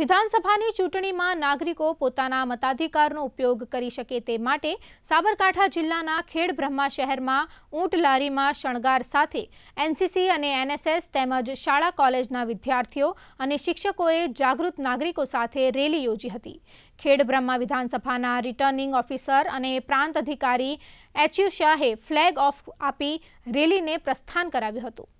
વિધાનસભાની ચૂંટણીમાં નાગરિકો પોતાના મતાધિકારનો ઉપયોગ કરી શકે તે માટે સાબરકાંઠા જિલ્લાના ખેડ બ્રહ્મા શહેરમાં ઊંટ લારીમાં શણગાર સાથે એનસીસી અને એનએસએસ તેમજ શાળા કોલેજના વિદ્યાર્થીઓ અને શિક્ષકોએ જાગૃત નાગરિકો સાથે રેલી યોજી હતી ખેડ બ્રહ્મા વિધાનસભાના રિટર્નિંગ ઓફિસર અને પ્રાંત અધિકારી એચયુ શાહે ફ્લેગ ઓફ આપી રેલીને પ્રસ્થાન કરાવ્યું હતું